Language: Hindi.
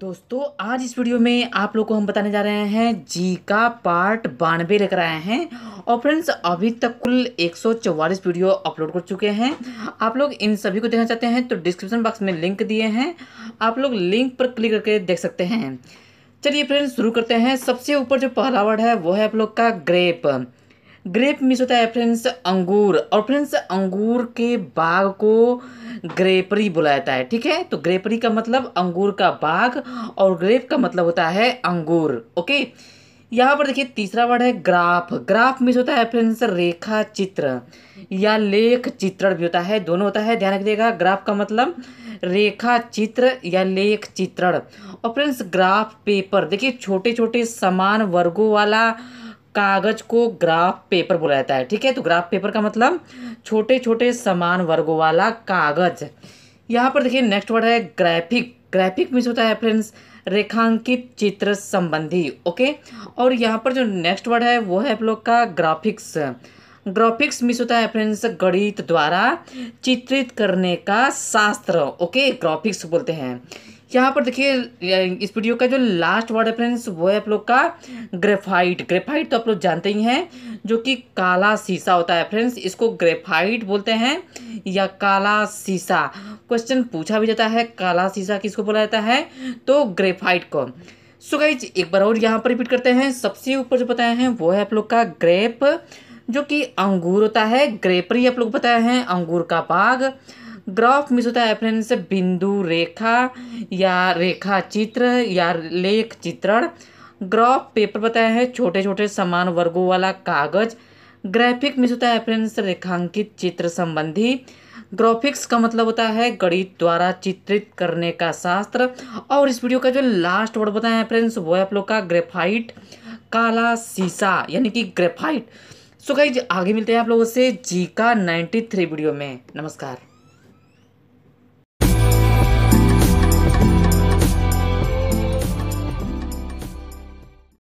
दोस्तों आज इस वीडियो में आप लोग को हम बताने जा रहे हैं जी का पार्ट बानवे लेकर आए हैं और फ्रेंड्स अभी तक कुल 144 वीडियो अपलोड कर चुके हैं आप लोग इन सभी को देखना चाहते हैं तो डिस्क्रिप्शन बॉक्स में लिंक दिए हैं आप लोग लिंक पर क्लिक करके देख सकते हैं चलिए फ्रेंड्स शुरू करते हैं सबसे ऊपर जो पहला वर्ड है वो है आप लोग का ग्रेप ग्रेप मिस होता है फ्रेंड्स अंगूर और फ्रेंड्स अंगूर के बाग को ग्रेपरी बोला जाता है ठीक है तो ग्रेपरी का मतलब अंगूर का बाग और ग्रेप का मतलब होता है अंगूर ओके यहाँ पर देखिए तीसरा वर्ड है ग्राफ ग्राफ मिस होता है फ्रेंड्स रेखा चित्र या लेख चित्रण भी होता है दोनों होता है ध्यान रखिएगा ग्राफ का मतलब रेखा चित्र या लेख चित्रण और फ्रेंड्स ग्राफ पेपर देखिए छोटे छोटे समान वर्गों वाला कागज को ग्राफ पेपर बोला जाता है ठीक है तो ग्राफ पेपर का मतलब छोटे छोटे समान वर्गों वाला कागज यहाँ पर देखिए नेक्स्ट वर्ड है ग्राफिक ग्राफिक मीन्स होता है फ्रेंड्स रेखांकित चित्र संबंधी ओके और यहाँ पर जो नेक्स्ट वर्ड है वो है आप लोग का ग्राफिक्स ग्राफिक्स मिस होता है फ्रेंड्स गणित द्वारा चित्रित करने का शास्त्र ओके ग्राफिक्स बोलते हैं यहाँ पर देखिए इस वीडियो का जो लास्ट वर्ड है फ्रेंड्स वो है आप लोग का ग्रेफाइट ग्रेफाइट तो आप लोग जानते ही हैं जो कि काला शीशा होता है फ्रेंड्स इसको ग्रेफाइट बोलते हैं या काला शीशा क्वेश्चन पूछा भी जाता है काला शीशा किसको बोला जाता है तो ग्रेफाइट को सो गाइज एक बार और यहाँ पर रिपीट करते हैं सबसे ऊपर जो बताया है वो है आप लोग का ग्रेप जो कि अंगूर होता है ग्रेपरी आप लोग बताए हैं अंगूर का बाग ग्राफ मीस होता है रेफरेंस बिंदु रेखा या रेखा चित्र या लेख चित्रण ग्राफ पेपर बताया है छोटे छोटे समान वर्गों वाला कागज ग्राफिक मीस होता है रेफरेंस रेखांकित चित्र संबंधी ग्राफिक्स का मतलब होता है गणित द्वारा चित्रित करने का शास्त्र और इस वीडियो का जो लास्ट वर्ड बताया है फ्रेंड्स वो है आप लोग का ग्रेफाइट काला सीसा यानी कि ग्रेफाइट सो गाइज आगे मिलते हैं आप लोगों से जी का 93 वीडियो में नमस्कार